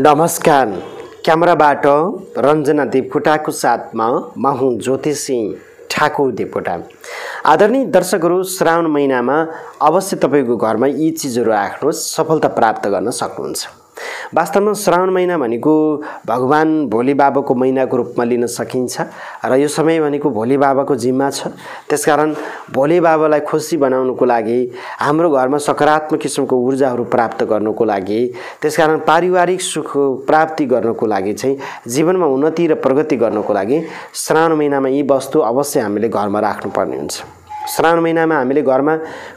नमस्कार क्यामेराबाट रञ्जना देवकोटाको साथमा म हुँ ज्योति सिंह ठाकुर देवकोटा आदरणीय दर्शकहरू श्रावण महिनामा अवश्य तपाईँको घरमा यी चिजहरू राख्नुहोस् सफलता प्राप्त गर्न सक्नुहुन्छ वास्तवमा श्रावण महिना भनेको भगवान् भोलि बाबाको महिनाको रूपमा लिन सकिन्छ र यो समय भनेको भोलि बाबाको जिम्मा छ त्यसकारण भोलि बाबालाई खुसी बनाउनुको लागि हाम्रो घरमा सकारात्मक किसिमको ऊर्जाहरू प्राप्त गर्नुको लागि त्यसकारण पारिवारिक सुख प्राप्ति गर्नुको लागि चाहिँ जीवनमा उन्नति र प्रगति गर्नुको लागि श्रावण महिनामा यी वस्तु अवश्य हामीले घरमा राख्नुपर्ने हुन्छ श्रावण महिनामा हामीले घरमा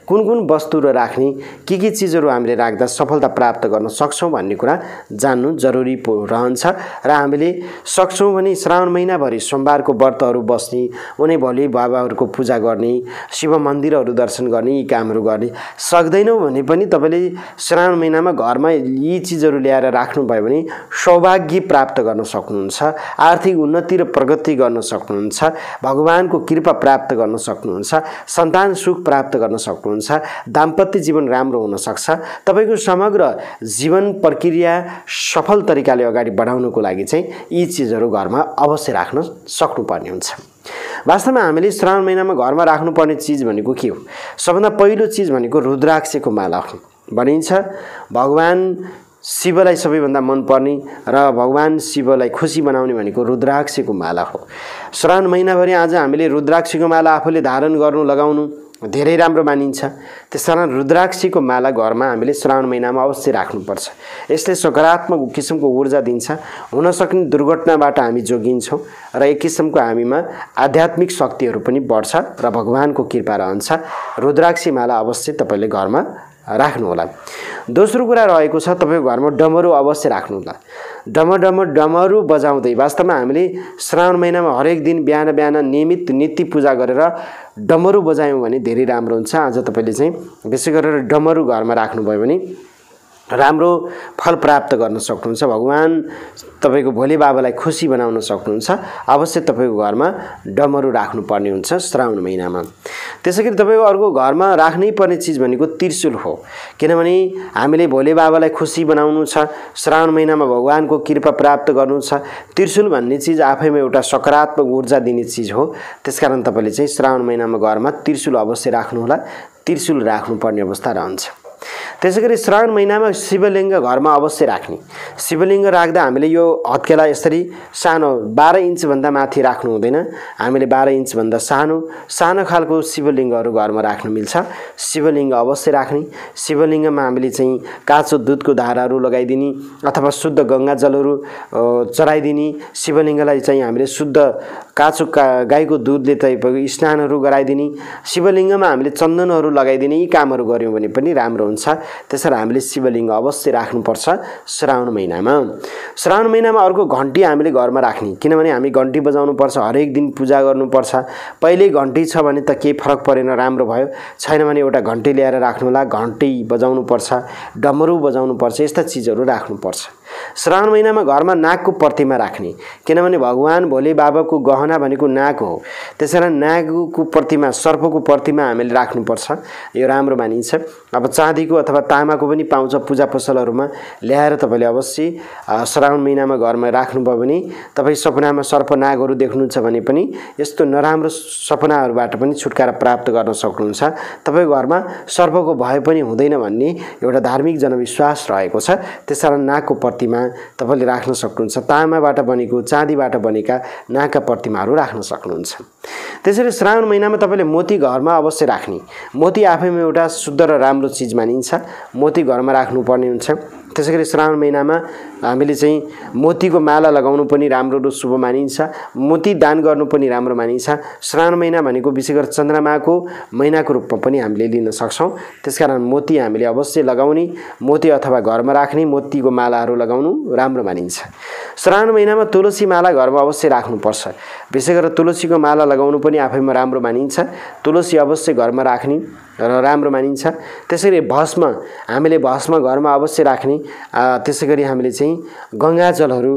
कुन कुन वस्तुहरू राख्ने के के चिजहरू हामीले राख्दा सफलता प्राप्त गर्न सक्छौँ भन्ने कुरा जान्नु जरुरी रहन्छ र हामीले सक्छौँ भने श्रावण महिनाभरि सोमबारको व्रतहरू बस्ने उनी भोलि बाबाहरूको पूजा गर्ने शिव मन्दिरहरू दर्शन गर्ने यी कामहरू गर्ने सक्दैनौँ भने पनि तपाईँले श्रावण महिनामा घरमा यी चिजहरू ल्याएर राख्नुभयो भने सौभाग्य प्राप्त गर्न सक्नुहुन्छ आर्थिक उन्नति र प्रगति गर्न सक्नुहुन्छ भगवान्को कृपा प्राप्त गर्न सक्नुहुन्छ सन्तान सुख प्राप्त गर्न सक्नुहुन्छ दाम्पत्य जीवन राम्रो हुनसक्छ तपाईँको समग्र जीवन प्रक्रिया सफल तरिकाले अगाडि बढाउनुको लागि चाहिँ यी चिजहरू घरमा अवश्य राख्न सक्नुपर्ने हुन्छ वास्तवमा हामीले श्रावण महिनामा घरमा राख्नुपर्ने चिज भनेको के हो सबभन्दा पहिलो चिज भनेको रुद्राक्षको माला हो भनिन्छ भगवान् शिवलाई सबैभन्दा मनपर्ने र भगवान् शिवलाई खुसी बनाउने भनेको रुद्राक्षको माला हो श्रावण महिनाभरि आज हामीले रुद्राक्षको माला आफूले धारण गर्नु लगाउनु धेरै राम्रो मानिन्छ त्यस कारण रुद्राक्षीको माला घरमा हामीले श्रावण महिनामा अवश्य राख्नुपर्छ यसले सकारात्मक किसिमको ऊर्जा दिन्छ हुनसक्ने दुर्घटनाबाट हामी जोगिन्छौँ र एक किसिमको हामीमा आध्यात्मिक शक्तिहरू पनि बढ्छ र भगवान्को कृपा रहन्छ रुद्राक्षी माला अवश्य तपाईँले घरमा राख्नुहोला दोस्रो कुरा रहेको छ तपाईँको घरमा डमरु अवश्य राख्नुहोला डम डम डमरु बजाउँदै वास्तवमा हामीले श्रावण महिनामा हरेक दिन बिहान बिहान नियमित नीति पूजा गरेर डमरु बजायौँ भने धेरै राम्रो हुन्छ आज तपाईँले चाहिँ विशेष गरेर डमरु घरमा राख्नुभयो भने राम्रो फल प्राप्त गर्न सक्नुहुन्छ भगवान् तपाईँको भोले बाबालाई खुसी बनाउन सक्नुहुन्छ अवश्य तपाईँको घरमा डमरू राख्नुपर्ने हुन्छ श्रावण महिनामा त्यसै गरी तपाईँको अर्को घरमा राख्नै पर्ने चिज भनेको त्रिशुल हो किनभने हामीले भोले बाबालाई खुसी बनाउनु छ श्रावण महिनामा भगवान्को कृपा प्राप्त गर्नु छ त्रिशुल भन्ने चिज आफैमा एउटा सकारात्मक ऊर्जा दिने चिज हो त्यसकारण तपाईँले चाहिँ श्रावण महिनामा घरमा त्रिशुल अवश्य राख्नुहोला त्रिशुल राख्नुपर्ने अवस्था रहन्छ त्यसै गरी श्रावण महिनामा शिवलिङ्ग घरमा अवश्य राख्ने शिवलिङ्ग राख्दा हामीले यो हत्केला यसरी सानो बाह्र इन्चभन्दा माथि राख्नु हुँदैन हामीले बाह्र इन्चभन्दा सानो सानो खालको शिवलिङ्गहरू घरमा राख्नु मिल्छ शिवलिङ्ग अवश्य राख्ने शिवलिङ्गमा हामीले चाहिँ काँचो दुधको धाराहरू लगाइदिने अथवा शुद्ध गङ्गा जलहरू चढाइदिने शिवलिङ्गलाई चाहिँ हामीले शुद्ध काँचो का गाईको दुधले चाहिँ स्नानहरू गराइदिने शिवलिङ्गमा हामीले चन्दनहरू लगाइदिने यी कामहरू गऱ्यौँ भने पनि राम्रो हुन्छ हुन्छ त्यसरी हामीले शिवलिङ्ग अवश्य राख्नुपर्छ श्रावण महिनामा श्रावण महिनामा अर्को घन्टी हामीले घरमा राख्ने किनभने हामी घन्टी पर्छ हरेक दिन पूजा गर्नुपर्छ पहिल्यै घन्टी छ भने त केही फरक परेन राम्रो भयो छैन भने एउटा घन्टी ल्याएर राख्नु होला घन्टी बजाउनुपर्छ डमरु बजाउनुपर्छ यस्ता चिजहरू राख्नुपर्छ श्रावण महिनामा घरमा नागको प्रतिमा राख्ने किनभने भगवान् भोले बाबाको गहना भनेको नाग हो कारण नागको प्रतिमा सर्पको प्रतिमा हामीले राख्नुपर्छ यो राम्रो मानिन्छ अब चाँदीको अथवा तामाको पनि पाउँछ पूजा पसलहरूमा ल्याएर तपाईँले अवश्य श्रावण महिनामा घरमा राख्नुभयो भने तपाईँ सपनामा सर्प नागहरू देख्नुहुन्छ भने पनि यस्तो नराम्रो सपनाहरूबाट पनि छुटकारा प्राप्त गर्न सक्नुहुन्छ तपाईँ घरमा सर्पको भए पनि हुँदैन भन्ने एउटा धार्मिक जनविश्वास रहेको छ त्यसकारण नागको प्रति प्रतिमा तपाईँले राख्न सक्नुहुन्छ तामाबाट बनेको चाँदीबाट बनेका नाका प्रतिमाहरू राख्न सक्नुहुन्छ त्यसरी श्रावण महिनामा तपाईँले मोती घरमा अवश्य राख्ने मोती आफैमा एउटा शुद्ध र राम्रो चिज मानिन्छ मोती घरमा राख्नुपर्ने हुन्छ त्यसै गरी श्रावण महिनामा हामीले चाहिँ मोतीको माला लगाउनु पनि राम्रो र शुभ मानिन्छ मोती दान गर्नु पनि राम्रो मानिन्छ श्रावण महिना भनेको विशेष गरी चन्द्रमाको महिनाको रूपमा पनि हामीले लिन सक्छौँ त्यसकारण मोती हामीले अवश्य लगाउने मोती अथवा घरमा राख्ने मोतीको मालाहरू लगाउनु राम्रो मानिन्छ श्रावण महिनामा तुलसी माला घरमा अवश्य राख्नुपर्छ विशेष गरेर तुलसीको माला लगाउनु पनि आफैमा राम्रो मानिन्छ तुलसी अवश्य घरमा राख्ने र राम्रो मानिन्छ त्यसरी भस्म हामीले भस्म घरमा अवश्य राख्ने त्यसै गरी हामीले चाहिँ गङ्गा जलहरू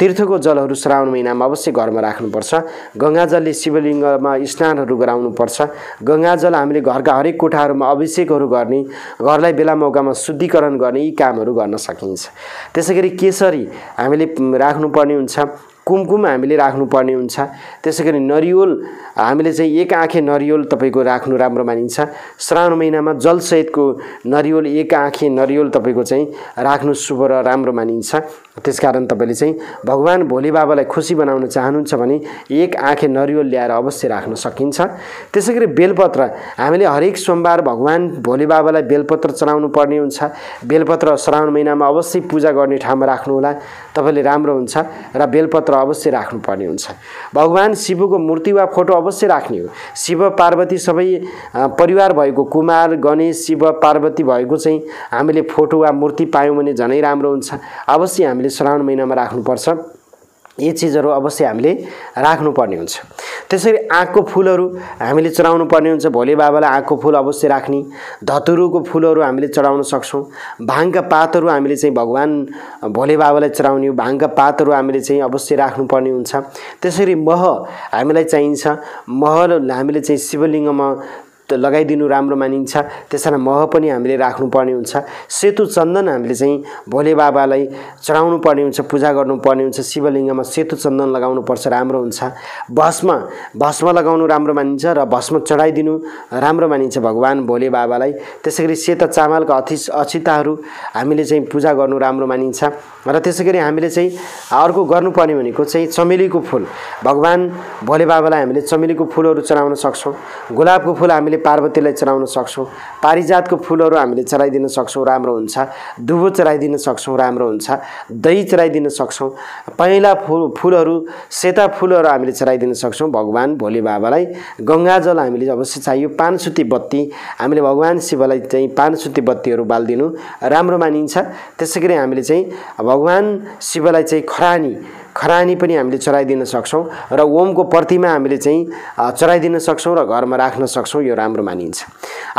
तीर्थको जलहरू श्रावण महिनामा अवश्य घरमा राख्नुपर्छ गङ्गा जलले शिवलिङ्गमा स्नानहरू गराउनुपर्छ गङ्गा जल हामीले घरका हरेक कोठाहरूमा अभिषेकहरू गर्ने घरलाई बेला मौकामा शुद्धिकरण गर्ने यी कामहरू गर्न सकिन्छ त्यसै गरी केसरी हामीले राख्नुपर्ने हुन्छ कुमकुम हामीले राख्नुपर्ने हुन्छ त्यसै गरी नरिवल हामीले चाहिँ एक आँखे नरिवल तपाईँको राख्नु राम्रो मानिन्छ श्रावण महिनामा जलसहितको नरिवल एक आँखे नरिवल तपाईँको चाहिँ राख्नु शुभ र राम्रो मानिन्छ त्यसकारण तपाईँले चाहिँ भगवान् भोले बाबालाई खुसी बनाउन चाहनुहुन्छ भने एक आँखे नरियो ल्याएर अवश्य राख्न सकिन्छ त्यसै गरी बेलपत्र हामीले हरेक सोमबार भगवान् भोले बाबालाई बेलपत्र चढाउनु पर्ने हुन्छ बेलपत्र श्रावण महिनामा अवश्य पूजा गर्ने ठाउँमा राख्नुहोला तपाईँले राम्रो हुन्छ र बेलपत्र अवश्य राख्नुपर्ने हुन्छ भगवान् शिवको मूर्ति वा फोटो अवश्य राख्ने हो शिव पार्वती सबै परिवार भएको कुमार गणेश शिव पार्वती भएको चाहिँ हामीले फोटो वा मूर्ति पायौँ भने झनै राम्रो हुन्छ अवश्य हामीले हामीले श्रावण महिनामा राख्नुपर्छ यी चिजहरू अवश्य हामीले राख्नुपर्ने हुन्छ त्यसरी आँकको फुलहरू हामीले चढाउनु पर्ने हुन्छ भोले बाबालाई आँकको फुल अवश्य राख्ने धतुरुको फुलहरू हामीले चढाउन सक्छौँ भाङका पातहरू हामीले चाहिँ भगवान् भोले बाबालाई चढाउने भाङका पातहरू हामीले चाहिँ अवश्य राख्नुपर्ने हुन्छ त्यसरी मह हामीलाई चाहिन्छ मह हामीले चाहिँ शिवलिङ्गमा लगाइदिनु राम्रो मानिन्छ त्यसरी मह पनि हामीले राख्नुपर्ने हुन्छ सेतु चन्दन हामीले चाहिँ भोले बाबालाई चढाउनु पर्ने हुन्छ पूजा गर्नुपर्ने हुन्छ शिवलिङ्गमा सेतु चन्दन लगाउनु पर्छ राम्रो हुन्छ भस्म भस्म लगाउनु राम्रो मानिन्छ र भस्म चढाइदिनु राम्रो मानिन्छ भगवान् भोले बाबालाई त्यसै गरी सेतो चामलका अथि अछिताहरू हामीले चाहिँ पूजा गर्नु राम्रो मानिन्छ र त्यसै गरी हामीले चाहिँ अर्को गर्नुपर्ने भनेको चाहिँ चमेलीको फुल भगवान् भोले बाबालाई हामीले चमेलीको फुलहरू चढाउन सक्छौँ गुलाबको फुल हामीले हामीले पार्वतीलाई चढाउन सक्छौँ पारिजातको फुलहरू हामीले चढाइदिन सक्छौँ राम्रो हुन्छ दुबो चढाइदिन सक्छौँ राम्रो हुन्छ दही चढाइदिन सक्छौँ पहिला फुल फुलहरू सेता फुलहरू हामीले चढाइदिन सक्छौँ भगवान् भोले बाबालाई गङ्गाजल हामीले अवश्य चाहियो पानसुती बत्ती हामीले भगवान् शिवलाई चाहिँ पानसुती बत्तीहरू बालिदिनु राम्रो मानिन्छ त्यसै गरी हामीले चाहिँ भगवान् शिवलाई चाहिँ खरानी खरानी पनि हामीले चराइदिन सक्छौँ र ओमको प्रतिमा हामीले चाहिँ चराइदिन सक्छौँ र घरमा राख्न सक्छौँ यो राम्रो मानिन्छ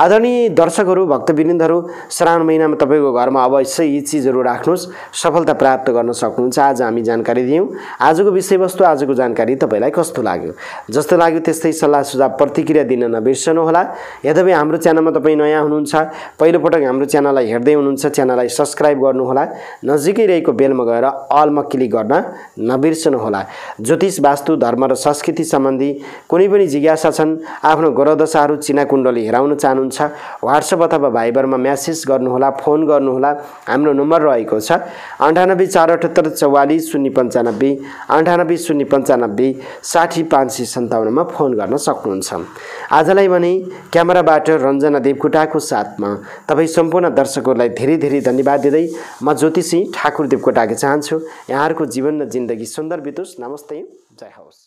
आदरणीय दर्शकहरू भक्तविन्दहरू श्रावण महिनामा तपाईँको घरमा अवश्य यी चिजहरू राख्नुहोस् सफलता प्राप्त गर्न सक्नुहुन्छ आज हामी जानकारी दियौँ आजको विषयवस्तु आजको जानकारी तपाईँलाई कस्तो लाग्यो जस्तो लाग्यो त्यस्तै सल्लाह सुझाव प्रतिक्रिया दिन नबिर्सनुहोला यद्यपि हाम्रो च्यानलमा तपाईँ नयाँ हुनुहुन्छ पहिलोपटक हाम्रो च्यानललाई हेर्दै हुनुहुन्छ च्यानललाई सब्सक्राइब गर्नुहोला नजिकै रहेको बेलमा गएर अलमा क्लिक गर्न नबिर्सनुहोला ज्योतिष वास्तु धर्म र संस्कृति सम्बन्धी कुनै पनि जिज्ञासा छन् आफ्नो ग्रहदशाहरू कुण्डली हेराउन चाहनुहुन्छ वाट्सएप अथवा भाइबरमा म्यासेज गर्नुहोला फोन गर्नुहोला हाम्रो नम्बर रहेको छ अन्ठानब्बे चार अठहत्तर चौवालिस शून्य पन्चानब्बे अन्ठानब्बे शून्य पन्चानब्बे साठी पाँच सय सन्ताउन्नमा फोन गर्न सक्नुहुन्छ आजलाई भने क्यामेराबाट रञ्जना देवकोटाको साथमा तपाईँ सम्पूर्ण दर्शकहरूलाई धेरै धेरै धन्यवाद दिँदै म ज्योतिषी ठाकुर देवकोटाको चाहन्छु यहाँहरूको जीवन र जिन्दगी जिन्दगी सुन्दर बितोस् नमस्ते जय हाउस